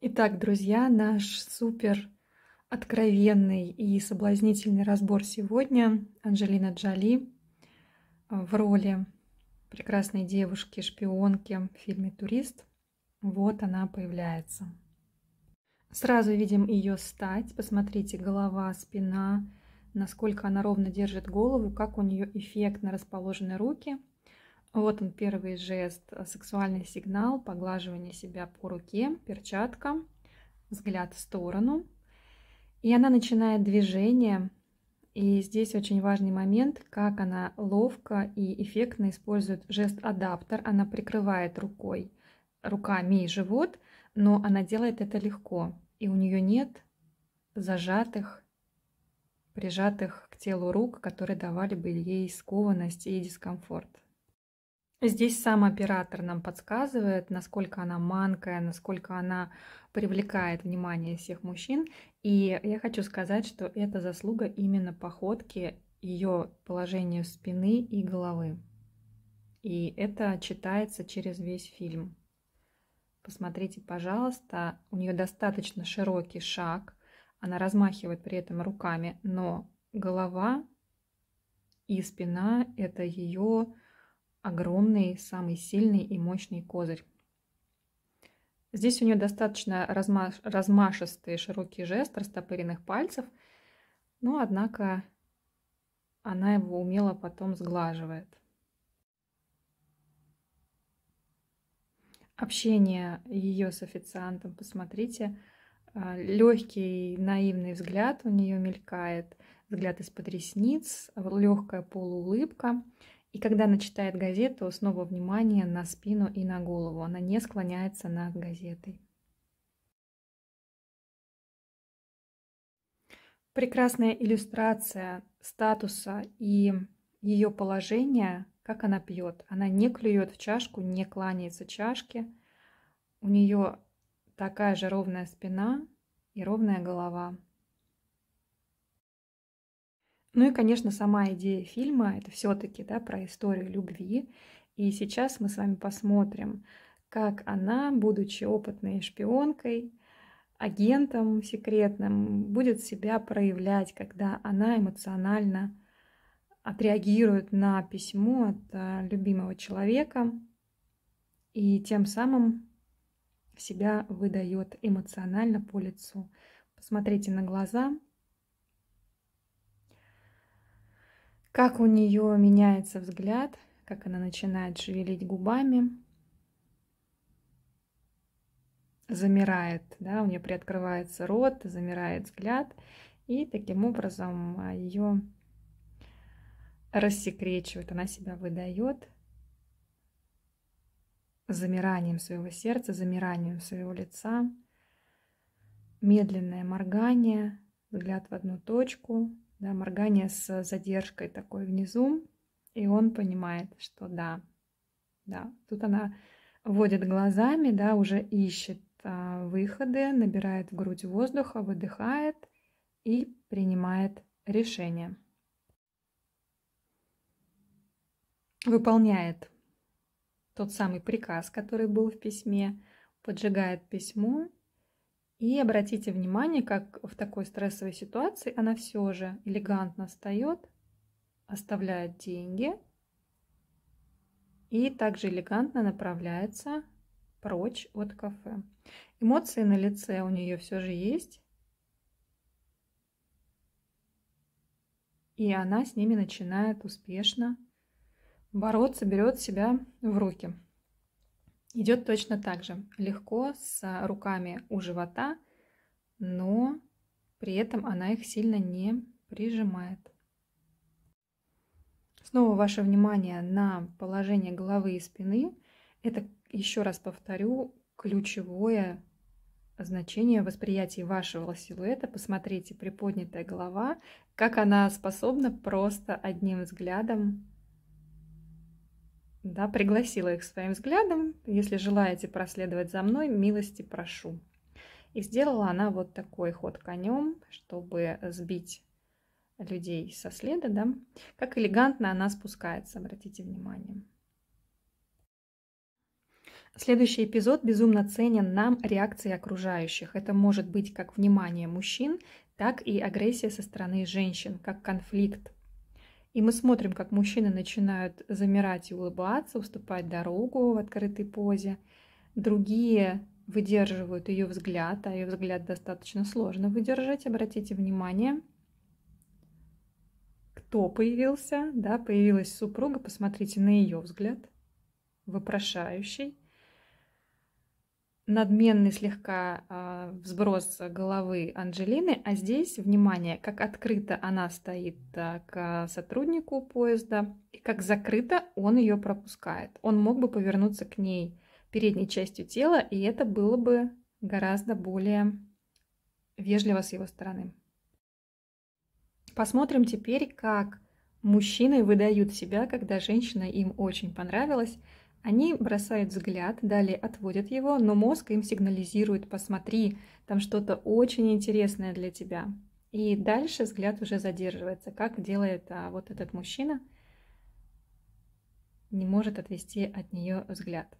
Итак, друзья, наш супер откровенный и соблазнительный разбор сегодня. Анжелина Джоли э, в роли прекрасной девушки-шпионки в фильме «Турист». Вот она появляется. Сразу видим ее стать. Посмотрите, голова, спина, насколько она ровно держит голову, как у нее эффектно расположены руки – вот он первый жест, э, сексуальный сигнал, поглаживание себя по руке, перчатка, взгляд в сторону. И она начинает движение. И здесь очень важный момент, как она ловко и эффектно использует жест-адаптер. Она прикрывает рукой, руками живот, но она делает это легко. И у нее нет зажатых, прижатых к телу рук, которые давали бы ей скованность и дискомфорт. Здесь сам оператор нам подсказывает, насколько она манкая, насколько она привлекает внимание всех мужчин. И я хочу сказать, что это заслуга именно походки, ее положению спины и головы. И это читается через весь фильм. Посмотрите, пожалуйста, у нее достаточно широкий шаг, она размахивает при этом руками, но голова и спина – это ее огромный, самый сильный и мощный козырь. Здесь у нее достаточно размаш... размашистый широкий жест растопыренных пальцев, но, однако, она его умело потом сглаживает. Общение ее с официантом, посмотрите, а, легкий наивный взгляд у нее мелькает, взгляд из-под ресниц, легкая полуулыбка – и когда она читает газету, снова внимание на спину и на голову. Она не склоняется над газетой. Прекрасная иллюстрация статуса и ее положения, как она пьет. Она не клюет в чашку, не кланяется чашке. У нее такая же ровная спина и ровная голова. Ну и, конечно, сама идея фильма – это все-таки да, про историю любви. И сейчас мы с вами посмотрим, как она, будучи опытной шпионкой, агентом секретным, будет себя проявлять, когда она эмоционально отреагирует на письмо от а, любимого человека и тем самым себя выдает эмоционально по лицу. Посмотрите на глаза, как у нее меняется взгляд, как она начинает шевелить губами, замирает, да, у нее приоткрывается рот, замирает взгляд, и таким образом а, ее рассекречивает, она себя выдает замиранием своего сердца, замиранием своего лица, медленное моргание, взгляд в одну точку, да, моргание с задержкой такой внизу, и он понимает, что да, да, тут она водит глазами, да, уже ищет а, выходы, набирает в грудь воздуха, выдыхает и принимает решение. Выполняет тот самый приказ, который был в письме, поджигает письмо и обратите внимание, как в такой стрессовой ситуации она все же элегантно встает, оставляет деньги и также элегантно направляется прочь от кафе. Эмоции на лице у нее все же есть. И она с ними начинает успешно бороться, берет себя в руки. Идет точно так же. Легко с а, руками у живота, но при этом она их сильно не прижимает. Снова ваше внимание на положение головы и спины. Это, еще раз повторю, ключевое значение восприятия вашего силуэта. Посмотрите, приподнятая голова, как она способна просто одним взглядом да, пригласила их своим взглядом. Если желаете проследовать за мной, милости прошу. И сделала она вот такой ход конем, чтобы сбить людей со следа, да, как элегантно она спускается, обратите внимание. Следующий эпизод безумно ценен нам реакции окружающих. Это может быть как внимание мужчин, так и агрессия со стороны женщин, как конфликт и мы смотрим, как мужчины начинают замирать и улыбаться, уступать дорогу в открытой позе. Другие выдерживают ее взгляд, а ее взгляд достаточно сложно выдержать. Обратите внимание, кто появился, да, появилась супруга, посмотрите на ее взгляд, вопрошающий – надменный слегка э, взброс головы Анджелины, а здесь, внимание, как открыто она стоит э, к сотруднику поезда, и как закрыто он ее пропускает. Он мог бы повернуться к ней передней частью тела, и это было бы гораздо более вежливо с его стороны. Посмотрим теперь, как мужчины выдают себя, когда женщина им очень понравилась, они бросают взгляд, далее отводят его, но мозг им сигнализирует «посмотри, там что-то очень интересное для тебя». И дальше взгляд уже задерживается, как делает а, вот этот мужчина, не может отвести от нее взгляд.